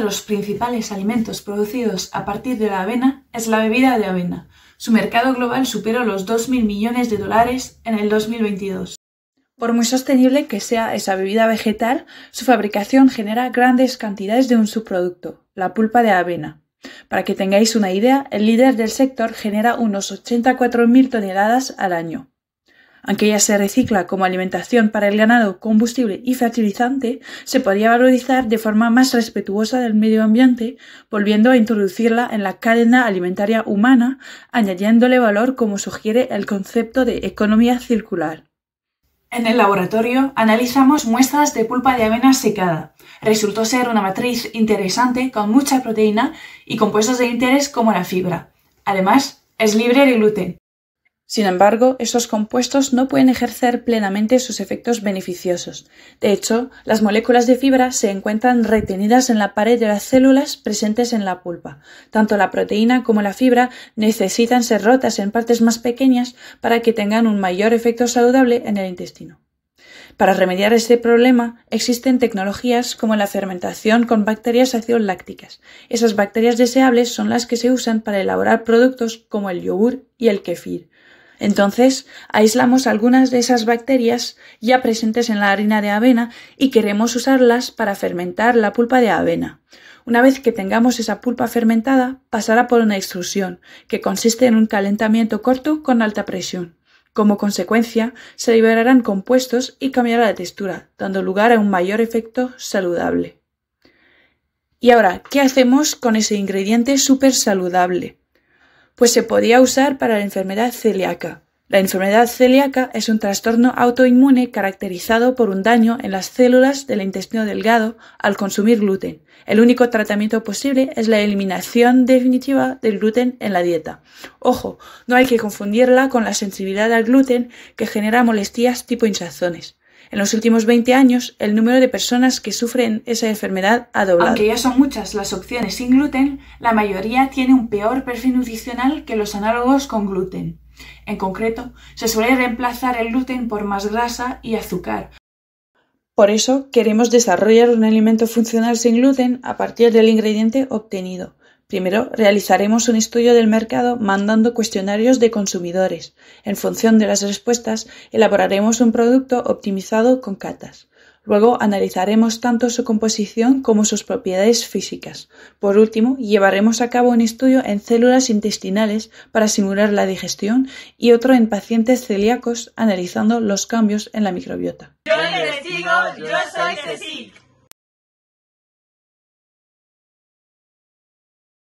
de los principales alimentos producidos a partir de la avena es la bebida de avena. Su mercado global superó los 2.000 millones de dólares en el 2022. Por muy sostenible que sea esa bebida vegetal, su fabricación genera grandes cantidades de un subproducto, la pulpa de avena. Para que tengáis una idea, el líder del sector genera unos 84.000 toneladas al año. Aunque ya se recicla como alimentación para el ganado, combustible y fertilizante, se podría valorizar de forma más respetuosa del medio ambiente, volviendo a introducirla en la cadena alimentaria humana, añadiéndole valor como sugiere el concepto de economía circular. En el laboratorio analizamos muestras de pulpa de avena secada. Resultó ser una matriz interesante con mucha proteína y compuestos de interés como la fibra. Además, es libre de gluten, sin embargo, esos compuestos no pueden ejercer plenamente sus efectos beneficiosos. De hecho, las moléculas de fibra se encuentran retenidas en la pared de las células presentes en la pulpa. Tanto la proteína como la fibra necesitan ser rotas en partes más pequeñas para que tengan un mayor efecto saludable en el intestino. Para remediar este problema existen tecnologías como la fermentación con bacterias lácticas. Esas bacterias deseables son las que se usan para elaborar productos como el yogur y el kefir. Entonces, aislamos algunas de esas bacterias ya presentes en la harina de avena y queremos usarlas para fermentar la pulpa de avena. Una vez que tengamos esa pulpa fermentada, pasará por una extrusión, que consiste en un calentamiento corto con alta presión. Como consecuencia, se liberarán compuestos y cambiará la textura, dando lugar a un mayor efecto saludable. Y ahora, ¿qué hacemos con ese ingrediente súper saludable? pues se podía usar para la enfermedad celíaca. La enfermedad celíaca es un trastorno autoinmune caracterizado por un daño en las células del intestino delgado al consumir gluten. El único tratamiento posible es la eliminación definitiva del gluten en la dieta. Ojo, no hay que confundirla con la sensibilidad al gluten que genera molestias tipo insazones. En los últimos 20 años, el número de personas que sufren esa enfermedad ha doblado. Aunque ya son muchas las opciones sin gluten, la mayoría tiene un peor perfil nutricional que los análogos con gluten. En concreto, se suele reemplazar el gluten por más grasa y azúcar. Por eso, queremos desarrollar un alimento funcional sin gluten a partir del ingrediente obtenido. Primero, realizaremos un estudio del mercado mandando cuestionarios de consumidores. En función de las respuestas, elaboraremos un producto optimizado con catas. Luego analizaremos tanto su composición como sus propiedades físicas. Por último, llevaremos a cabo un estudio en células intestinales para simular la digestión y otro en pacientes celíacos analizando los cambios en la microbiota.